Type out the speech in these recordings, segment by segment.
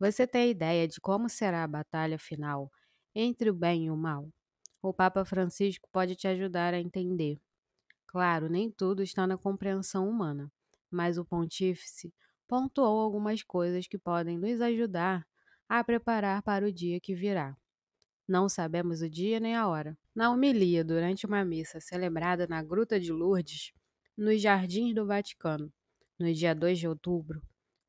Você tem ideia de como será a batalha final entre o bem e o mal? O Papa Francisco pode te ajudar a entender. Claro, nem tudo está na compreensão humana, mas o Pontífice pontuou algumas coisas que podem nos ajudar a preparar para o dia que virá. Não sabemos o dia nem a hora. Na homilia, durante uma missa celebrada na Gruta de Lourdes, nos jardins do Vaticano, no dia 2 de outubro,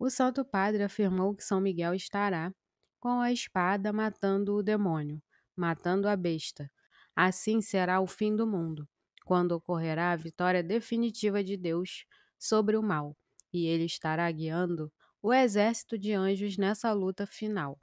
o Santo Padre afirmou que São Miguel estará com a espada matando o demônio, matando a besta. Assim será o fim do mundo, quando ocorrerá a vitória definitiva de Deus sobre o mal, e ele estará guiando o exército de anjos nessa luta final.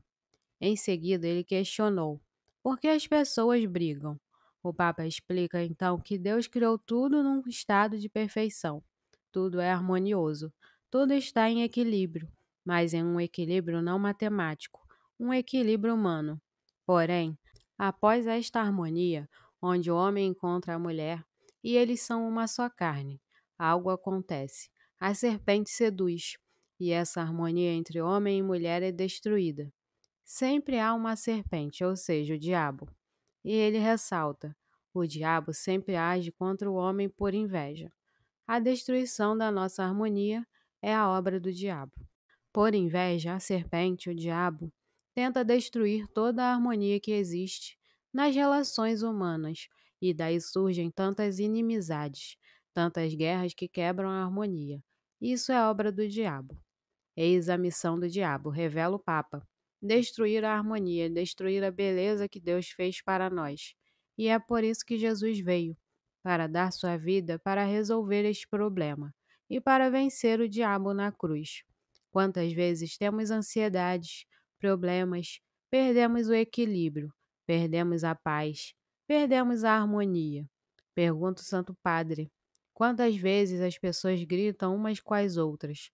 Em seguida, ele questionou: por que as pessoas brigam? O Papa explica então que Deus criou tudo num estado de perfeição. Tudo é harmonioso. Tudo está em equilíbrio, mas em um equilíbrio não matemático, um equilíbrio humano. Porém, após esta harmonia, onde o homem encontra a mulher e eles são uma só carne, algo acontece. A serpente seduz, e essa harmonia entre homem e mulher é destruída. Sempre há uma serpente, ou seja, o diabo. E ele ressalta: o diabo sempre age contra o homem por inveja. A destruição da nossa harmonia é a obra do diabo. Por inveja, a serpente, o diabo, tenta destruir toda a harmonia que existe nas relações humanas, e daí surgem tantas inimizades, tantas guerras que quebram a harmonia. Isso é obra do diabo. Eis a missão do diabo, revela o Papa: destruir a harmonia, destruir a beleza que Deus fez para nós. E é por isso que Jesus veio para dar sua vida para resolver este problema e para vencer o diabo na cruz. Quantas vezes temos ansiedades, problemas, perdemos o equilíbrio, perdemos a paz, perdemos a harmonia. Pergunta o Santo Padre: quantas vezes as pessoas gritam umas com as outras?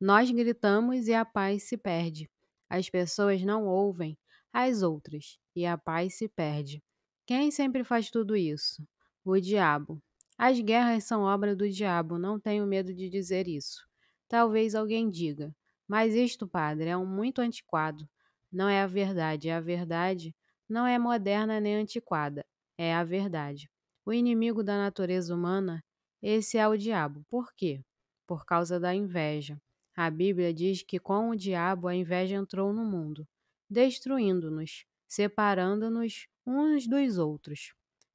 Nós gritamos e a paz se perde. As pessoas não ouvem as outras e a paz se perde. Quem sempre faz tudo isso? O diabo. As guerras são obra do diabo, não tenho medo de dizer isso. Talvez alguém diga, mas isto, padre, é um muito antiquado. Não é a verdade, é a verdade. Não é moderna nem antiquada, é a verdade. O inimigo da natureza humana, esse é o diabo. Por quê? Por causa da inveja. A Bíblia diz que com o diabo a inveja entrou no mundo, destruindo-nos, separando-nos uns dos outros.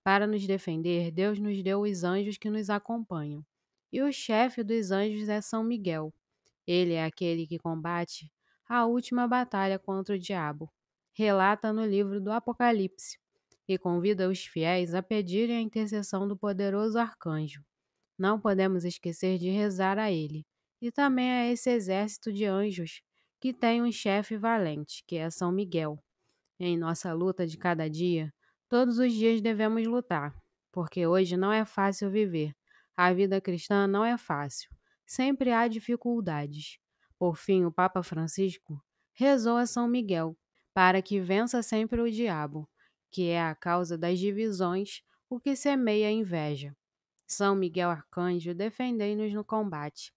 Para nos defender, Deus nos deu os anjos que nos acompanham. E o chefe dos anjos é São Miguel. Ele é aquele que combate a última batalha contra o diabo, relata no livro do Apocalipse, e convida os fiéis a pedirem a intercessão do poderoso arcanjo. Não podemos esquecer de rezar a ele, e também a esse exército de anjos que tem um chefe valente, que é São Miguel. Em nossa luta de cada dia, Todos os dias devemos lutar, porque hoje não é fácil viver. A vida cristã não é fácil. Sempre há dificuldades. Por fim, o Papa Francisco rezou a São Miguel para que vença sempre o diabo, que é a causa das divisões, o que semeia a inveja. São Miguel Arcanjo, defendei-nos no combate